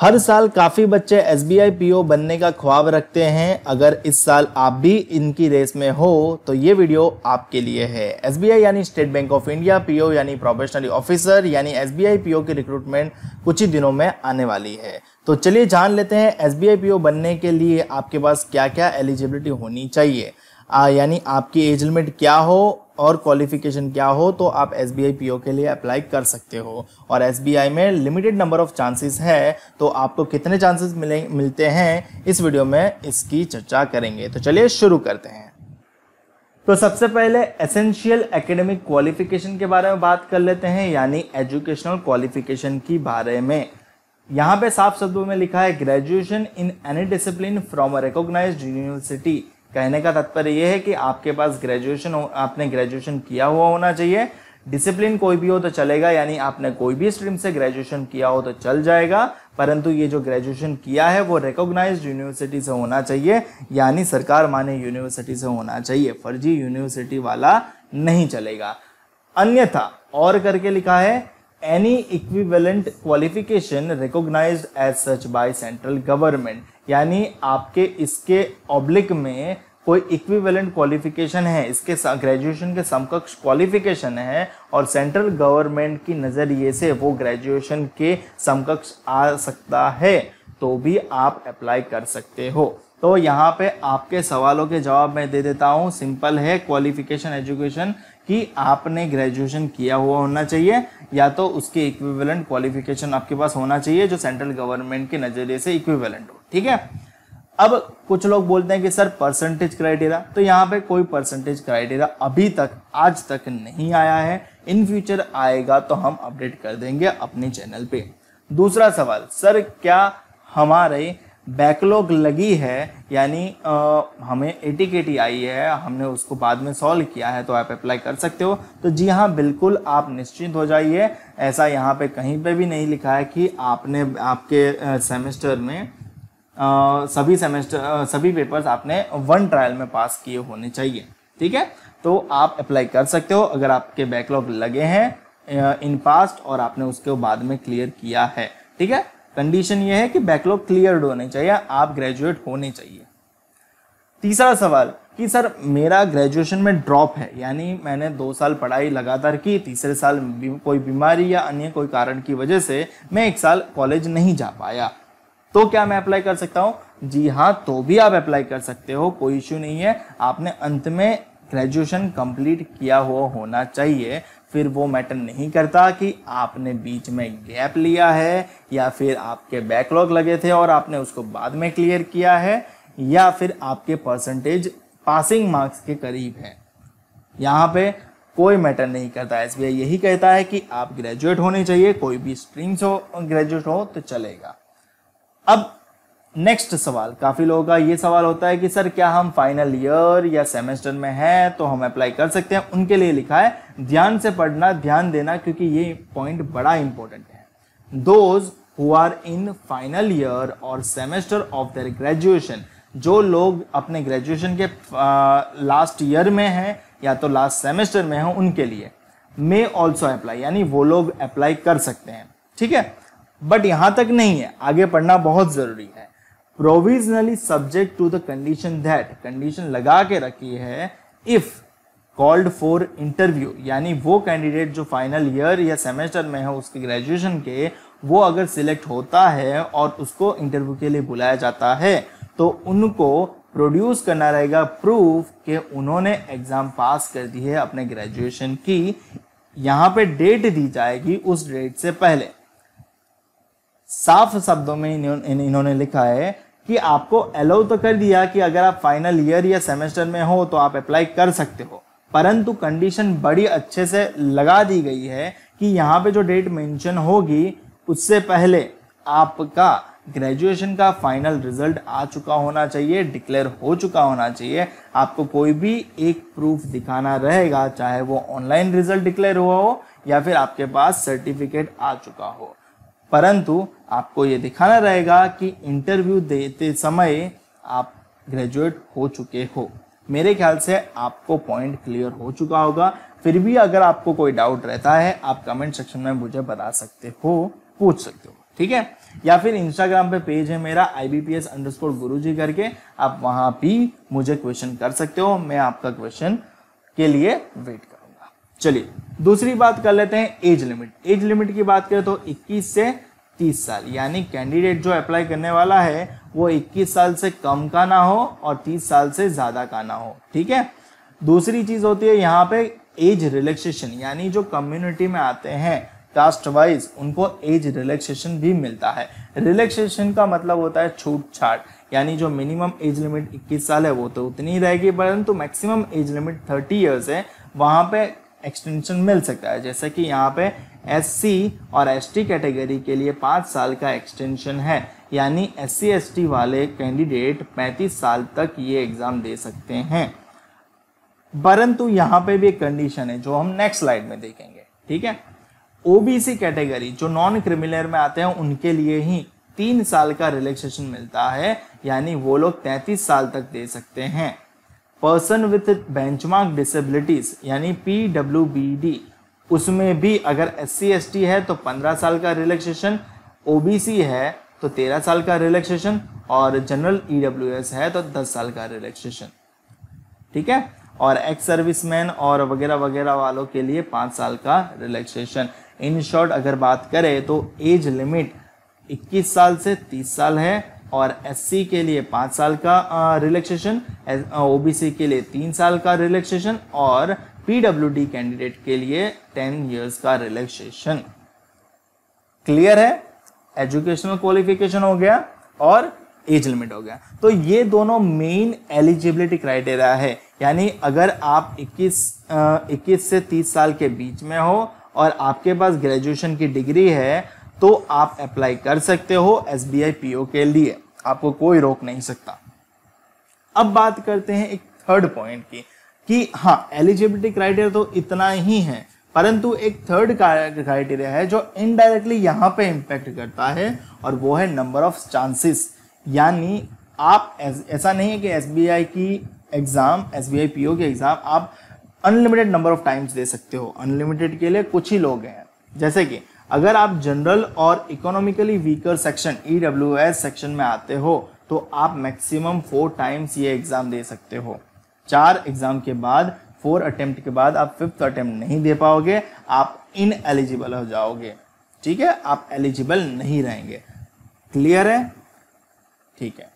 हर साल काफ़ी बच्चे S B I P O बनने का ख्वाब रखते हैं अगर इस साल आप भी इनकी रेस में हो तो ये वीडियो आपके लिए है एस बी आई यानी state bank of India P O यानी प्रोफेशनल ऑफिसर यानी S B I P O की रिक्रूटमेंट कुछ ही दिनों में आने वाली है तो चलिए जान लेते हैं S B I P O बनने के लिए आपके पास क्या क्या एलिजिबिलिटी होनी चाहिए यानी आपकी एज लिमिट क्या हो और क्वालिफिकेशन क्या हो तो आप एस बी के लिए अप्लाई कर सकते हो और एस में लिमिटेड नंबर ऑफ चांसेस है तो आपको कितने चांसेस मिले मिलते हैं इस वीडियो में इसकी चर्चा करेंगे तो चलिए शुरू करते हैं तो सबसे पहले एसेंशियल एकेडमिक क्वालिफिकेशन के बारे में बात कर लेते हैं यानी एजुकेशनल क्वालिफिकेशन की बारे में यहाँ पे साफ शब्दों में लिखा है graduation in any discipline from a recognised university कहने का तात्पर्य यह है कि आपके पास ग्रेजुएशन आपने ग्रेजुएशन किया हुआ होना चाहिए डिसिप्लिन कोई भी हो तो चलेगा यानी आपने कोई भी स्ट्रीम से ग्रेजुएशन किया हो तो चल जाएगा परंतु ये जो ग्रेजुएशन किया है वो रिकॉग्नाइज यूनिवर्सिटी से होना चाहिए यानी सरकार माने यूनिवर्सिटी से होना चाहिए फर्जी यूनिवर्सिटी वाला नहीं चलेगा अन्यथा और करके लिखा है any equivalent qualification recognise as such by central government यानी आपके इसके ऑब्लिक में कोई इक्विवेलेंट क्वालिफिकेशन है इसके ग्रेजुएशन के समकक्ष क्वालिफिकेशन है और सेंट्रल गवर्नमेंट की नज़रिए से वो ग्रेजुएशन के समकक्ष आ सकता है तो भी आप अप्लाई कर सकते हो तो यहाँ पे आपके सवालों के जवाब मैं दे देता हूँ सिंपल है क्वालिफिकेशन एजुकेशन कि आपने ग्रेजुएशन किया हुआ होना चाहिए या तो उसके इक्विवेलेंट क्वालिफिकेशन आपके पास होना चाहिए जो सेंट्रल गवर्नमेंट के नज़रिए से इक्विवेलेंट हो ठीक है अब कुछ लोग बोलते हैं कि सर परसेंटेज क्राइटेरिया तो यहाँ पे कोई परसेंटेज क्राइटेरिया अभी तक आज तक नहीं आया है इन फ्यूचर आएगा तो हम अपडेट कर देंगे अपने चैनल पे दूसरा सवाल सर क्या हमारे बैकलॉग लगी है यानी हमें टी आई है हमने उसको बाद में सॉल्व किया है तो आप अप्लाई कर सकते हो तो जी हाँ बिल्कुल आप निश्चिंत हो जाइए ऐसा यहाँ पे कहीं पे भी नहीं लिखा है कि आपने आपके सेमेस्टर में सभी सेमेस्टर सभी पेपर्स आपने वन ट्रायल में पास किए होने चाहिए ठीक है तो आप अप्लाई कर सकते हो अगर आपके बैकलॉग लगे हैं इन पास्ट और आपने उसके बाद में क्लियर किया है ठीक है कंडीशन ये है कि बैकलॉग क्लियर्ड होने चाहिए आप ग्रेजुएट होने चाहिए तीसरा सवाल कि सर मेरा ग्रेजुएशन में ड्रॉप है यानी मैंने दो साल पढ़ाई लगातार की तीसरे साल कोई बीमारी या अन्य कोई कारण की वजह से मैं एक साल कॉलेज नहीं जा पाया तो क्या मैं अप्लाई कर सकता हूँ जी हाँ तो भी आप अप्लाई कर सकते हो कोई इश्यू नहीं है आपने अंत में ग्रेजुएशन कंप्लीट किया हुआ होना चाहिए फिर वो मैटर नहीं करता कि आपने बीच में गैप लिया है या फिर आपके बैकलॉग लगे थे और आपने उसको बाद में क्लियर किया है या फिर आपके परसेंटेज पासिंग मार्क्स के करीब है यहाँ पे कोई मैटर नहीं करता एस यही कहता है कि आप ग्रेजुएट होने चाहिए कोई भी स्ट्रीम्स हो ग्रेजुएट हो तो चलेगा अब नेक्स्ट सवाल काफ़ी लोगों का ये सवाल होता है कि सर क्या हम फाइनल ईयर या सेमेस्टर में हैं तो हम अप्लाई कर सकते हैं उनके लिए लिखा है ध्यान से पढ़ना ध्यान देना क्योंकि ये पॉइंट बड़ा इंपॉर्टेंट है those who are in final year और सेमेस्टर ऑफ देयर ग्रेजुएशन जो लोग अपने ग्रेजुएशन के लास्ट ईयर में हैं या तो लास्ट सेमेस्टर में हैं उनके लिए मे ऑल्सो अप्लाई यानी वो लोग अप्लाई कर सकते हैं ठीक है बट यहां तक नहीं है आगे पढ़ना बहुत जरूरी है provisionally subject to the condition that condition लगा के रखी है इफ कॉल्ड फॉर इंटरव्यू यानी वो कैंडिडेट जो फाइनल ईयर या सेमेस्टर में है उसके ग्रेजुएशन के वो अगर सिलेक्ट होता है और उसको इंटरव्यू के लिए बुलाया जाता है तो उनको प्रोड्यूस करना रहेगा प्रूफ कि उन्होंने एग्ज़ाम पास कर दी है अपने ग्रेजुएशन की यहाँ पे डेट दी जाएगी उस डेट से पहले साफ शब्दों में इन्होंने लिखा है कि आपको अलाउ तो कर दिया कि अगर आप फाइनल ईयर या सेमेस्टर में हो तो आप अप्लाई कर सकते हो परंतु कंडीशन बड़ी अच्छे से लगा दी गई है कि यहाँ पे जो डेट मेंशन होगी उससे पहले आपका ग्रेजुएशन का फाइनल रिजल्ट आ चुका होना चाहिए डिक्लेयर हो चुका होना चाहिए आपको कोई भी एक प्रूफ दिखाना रहेगा चाहे वो ऑनलाइन रिजल्ट डिक्लेयर हुआ हो या फिर आपके पास सर्टिफिकेट आ चुका हो परंतु आपको ये दिखाना रहेगा कि इंटरव्यू देते समय आप ग्रेजुएट हो चुके हो मेरे ख्याल से आपको पॉइंट क्लियर हो चुका होगा फिर भी अगर आपको कोई डाउट रहता है आप कमेंट सेक्शन में मुझे बता सकते हो पूछ सकते हो ठीक है या फिर इंस्टाग्राम पे पेज है मेरा I B P S score Guru ji करके आप वहां भी मुझे क्वेश्चन कर सकते हो मैं आपका क्वेश्चन के लिए वेट करूंगा चलिए दूसरी बात कर लेते हैं एज लिमिट एज लिमिट की बात करें तो 21 से तीस साल यानी कैंडिडेट जो अप्लाई करने वाला है वो इक्कीस साल से कम का ना हो और तीस साल से ज़्यादा का ना हो ठीक है दूसरी चीज़ होती है यहाँ पे एज रिलैक्सेशन यानी जो कम्युनिटी में आते हैं कास्ट वाइज उनको एज रिलैक्सेशन भी मिलता है रिलैक्सेशन का मतलब होता है छूट छाट यानी जो मिनिमम एज लिमिट 21 साल है वो तो उतनी ही रहेगी परंतु मैक्सिमम एज लिमिट 30 इयर्स है वहाँ पे एक्सटेंशन मिल सकता है जैसे कि यहाँ पे एस और एस कैटेगरी के लिए पाँच साल का एक्सटेंशन है यानी एस सी वाले कैंडिडेट पैंतीस साल तक ये एग्ज़ाम दे सकते हैं परंतु यहाँ पे भी एक कंडीशन है जो हम नेक्स्ट स्लाइड में देखेंगे ठीक है ओबीसी कैटेगरी जो नॉन क्रिमिनल में आते हैं उनके लिए ही तीन साल का रिलैक्सेशन मिलता है यानी वो लोग तैंतीस साल तक दे सकते हैं पर्सन विथ बेंचमार्क डिसेबिलिटीज़ यानी पी डब्ल्यू बी डी उसमें भी अगर एस सी एस टी है तो पंद्रह साल का रिलैक्सेशन ओ बी सी है तो तेरह साल का रिलैक्सेशन और जनरल ई डब्ल्यू एस है तो दस साल का रिलैक्सेशन ठीक है और एक्स सर्विसमैन और वगैरह वगैरह वालों के लिए पाँच साल का रिलैक्सेशन इन शॉर्ट अगर बात करें तो एज लिमिट 21 साल से 30 साल है और एससी के लिए पाँच साल का रिलैक्सेशन ओबीसी के लिए तीन साल का रिलैक्सेशन और पीडब्ल्यूडी कैंडिडेट के लिए टेन इयर्स का रिलैक्सेशन क्लियर है एजुकेशनल क्वालिफिकेशन हो गया और एज लिमिट हो गया तो ये दोनों मेन एलिजिबिलिटी क्राइटेरिया है यानी अगर आप 21 21 से 30 साल के बीच में हो और आपके पास ग्रेजुएशन की डिग्री है तो आप अप्लाई कर सकते हो एस बी के लिए आपको कोई रोक नहीं सकता अब बात करते हैं एक थर्ड पॉइंट की कि हाँ एलिजिबिलिटी क्राइटेरिया तो इतना ही है परंतु एक थर्ड क्राइटेरिया है जो इनडायरेक्टली यहाँ पे इम्पैक्ट करता है और वो है नंबर ऑफ चांसेस यानी आप ऐसा नहीं है कि एस की एग्ज़ाम एस बी के एग्ज़ाम आप अनलिमिटेड नंबर ऑफ टाइम्स दे सकते हो अनलिमिटेड के लिए कुछ ही लोग हैं जैसे कि अगर आप जनरल और economically weaker section E section में आते हो तो आप मैक्सिमम फोर टाइम्स ये एग्ज़ाम दे सकते हो चार एग्ज़ाम के बाद फोर अटेम्प्ट के बाद आप फिफ्थ अटेम्प्ट नहीं दे पाओगे आप इन एलिजिबल हो जाओगे ठीक है आप एलिजिबल नहीं रहेंगे क्लियर है ठीक है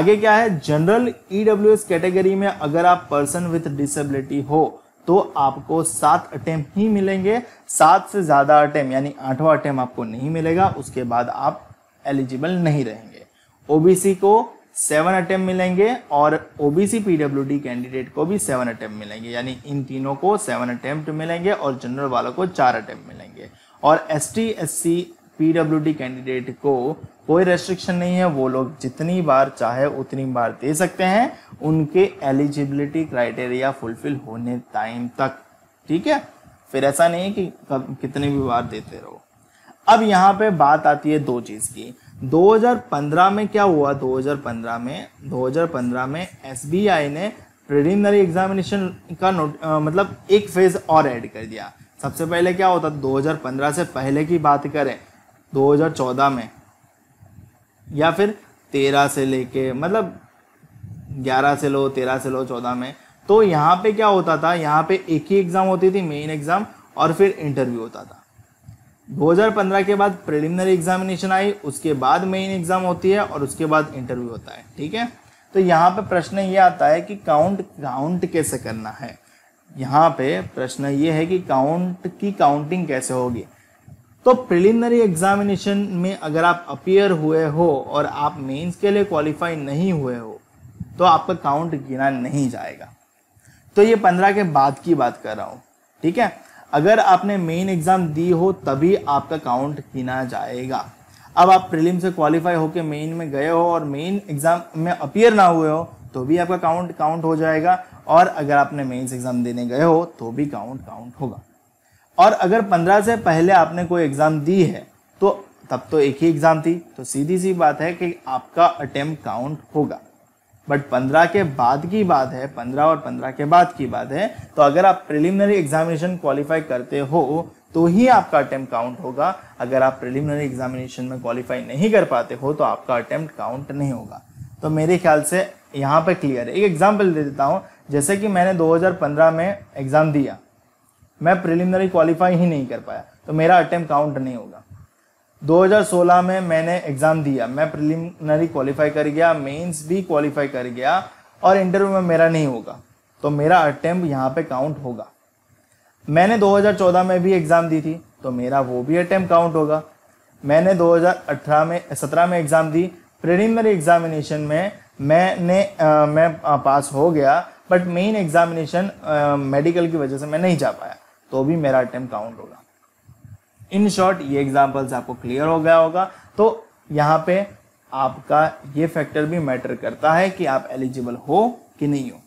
आगे क्या है जनरल ई कैटेगरी में अगर आप पर्सन विथ डिसेबिलिटी हो तो आपको सात अटैम्प ही मिलेंगे सात से ज़्यादा अटैम्प यानी आठवा अटैम्प आपको नहीं मिलेगा उसके बाद आप एलिजिबल नहीं रहेंगे ओबीसी को सेवन अटैम्प मिलेंगे और ओबीसी पीडब्ल्यूडी कैंडिडेट को भी सेवन अटैम्प मिलेंगे यानी इन तीनों को सेवन अटैम्प्ट मिलेंगे और जनरल वालों को चार अटैम्प्ट मिलेंगे और S T S C PWD candidate को कोई रेस्ट्रिक्शन नहीं है वो लोग जितनी बार चाहे उतनी बार दे सकते हैं उनके एलिजिबिलिटी क्राइटेरिया फुलफिल होने टाइम तक ठीक है फिर ऐसा नहीं कि कितनी भी बार देते रहो अब यहाँ पे बात आती है दो चीज़ की 2015 में क्या हुआ 2015 में 2015 में एस ने प्रिलिमिनरी एग्जामिनेशन का नोट आ, मतलब एक फेज और ऐड कर दिया सबसे पहले क्या होता 2015 से पहले की बात करें 2014 में या फिर 13 से लेके मतलब 11 से लो 13 से लो 14 में तो यहाँ पे क्या होता था यहाँ पे एक ही एग्ज़ाम होती थी मेन एग्ज़ाम और फिर इंटरव्यू होता था 2015 के बाद प्रिलिमिनरी एग्जामिनेशन आई उसके बाद मेन एग्ज़ाम होती है और उसके बाद इंटरव्यू होता है ठीक है तो यहाँ पे प्रश्न ये आता है कि काउंट काउंट कैसे करना है यहाँ पे प्रश्न ये है कि काउंट की काउंटिंग कैसे होगी तो प्रिलिमिनरी एग्जामिनेशन में अगर आप अपियर हुए हो और आप मेंस के लिए क्वालिफाई नहीं हुए हो तो आपका काउंट गिना नहीं जाएगा तो ये पंद्रह के बाद की बात कर रहा हूँ ठीक है अगर आपने मेन एग्ज़ाम दी हो तभी आपका काउंट गिना जाएगा अब आप प्रिलिम से क्वालिफाई होकर मेन में गए हो और मेन एग्ज़ाम में अपियर ना हुए हो तो भी आपका काउंट काउंट हो जाएगा और अगर आपने मेंस एग्ज़ाम देने गए हो तो भी काउंट काउंट होगा और अगर पंद्रह से पहले आपने कोई एग्ज़ाम दी है तो तब तो एक ही एग्ज़ाम थी तो सीधी सी बात है कि आपका अटैम्प्ट काउंट होगा बट पंद्रह के बाद की बात है पंद्रह और पंद्रह के बाद की बात है तो अगर आप प्रिलिमिनरी एग्जामिनेशन क्वालिफाई करते हो तो ही आपका अटैम्प्ट काउंट होगा अगर आप प्रिलिमिनरी एग्जामिनेशन में क्वालिफाई नहीं कर पाते हो तो आपका अटैम्प्ट काउंट नहीं होगा तो मेरे ख्याल से यहाँ पर क्लियर है एक एग्जाम्पल दे देता हूँ जैसे कि मैंने 2015 में एग्ज़ाम दिया मैं प्रिलिमिनरी क्वालिफाई ही नहीं कर पाया तो मेरा अटैम्प्ट काउंट नहीं होगा 2016 में मैंने एग्ज़ाम दिया मैं प्रिलिमिनरी क्वालिफाई कर गया मेंस भी क्वालिफाई कर गया और इंटरव्यू में मेरा नहीं होगा तो मेरा अटैम्प्ट यहाँ पे काउंट होगा मैंने 2014 में भी एग्ज़ाम दी थी तो मेरा वो भी अटैम्प्ट काउंट होगा मैंने 2018 में 17 में एग्ज़ाम दी प्रिलिमिनरी एग्ज़ामिनेशन में मैंने आ, मैं पास हो गया बट मेन एग्ज़ामिनेशन मेडिकल की वजह से मैं नहीं जा पाया तो भी मेरा अटैम्प्ट काउंट होगा इन शॉर्ट ये एग्जाम्पल आपको क्लियर हो गया होगा तो यहाँ पे आपका ये फैक्टर भी मैटर करता है कि आप एलिजिबल हो कि नहीं हो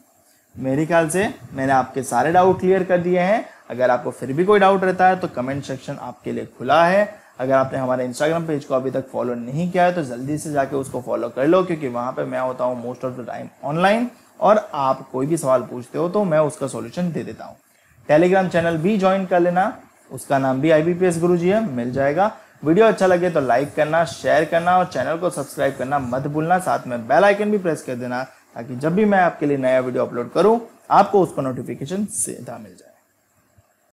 मेरे ख्याल से मैंने आपके सारे डाउट क्लियर कर दिए हैं अगर आपको फिर भी कोई डाउट रहता है तो कमेंट सेक्शन आपके लिए खुला है अगर आपने हमारे इंस्टाग्राम पेज को अभी तक फॉलो नहीं किया है तो जल्दी से जाके उसको फॉलो कर लो क्योंकि वहाँ पे मैं होता हूँ most of the time online और आप कोई भी सवाल पूछते हो तो मैं उसका सॉल्यूशन दे देता हूँ टेलीग्राम चैनल भी ज्वाइन कर लेना उसका नाम भी आई गुरुजी है मिल जाएगा वीडियो अच्छा लगे तो लाइक करना शेयर करना और चैनल को सब्सक्राइब करना मत भूलना साथ में बेल आइकन भी प्रेस कर देना ताकि जब भी मैं आपके लिए नया वीडियो अपलोड करूं आपको उसका नोटिफिकेशन सीधा मिल जाए